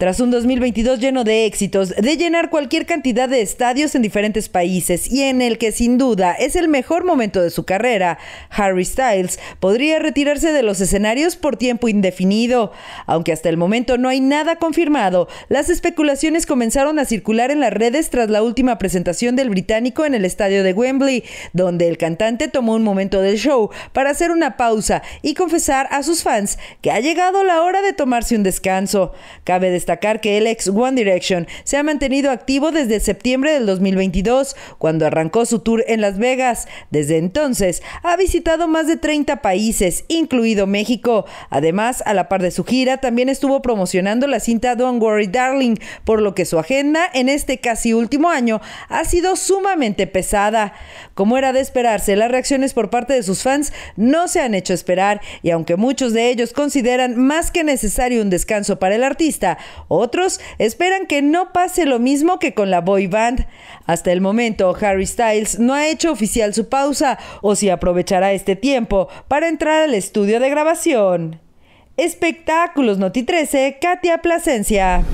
Tras un 2022 lleno de éxitos, de llenar cualquier cantidad de estadios en diferentes países y en el que sin duda es el mejor momento de su carrera, Harry Styles podría retirarse de los escenarios por tiempo indefinido. Aunque hasta el momento no hay nada confirmado, las especulaciones comenzaron a circular en las redes tras la última presentación del británico en el estadio de Wembley, donde el cantante tomó un momento del show para hacer una pausa y confesar a sus fans que ha llegado la hora de tomarse un descanso. Cabe destacar que el ex One Direction se ha mantenido activo desde septiembre del 2022, cuando arrancó su tour en Las Vegas. Desde entonces ha visitado más de 30 países, incluido México. Además, a la par de su gira, también estuvo promocionando la cinta Don't Worry Darling, por lo que su agenda en este casi último año ha sido sumamente pesada. Como era de esperarse, las reacciones por parte de sus fans no se han hecho esperar, y aunque muchos de ellos consideran más que necesario un descanso para el artista, otros esperan que no pase lo mismo que con la boy band. Hasta el momento, Harry Styles no ha hecho oficial su pausa o si aprovechará este tiempo para entrar al estudio de grabación. Espectáculos Noti 13, Katia Plasencia.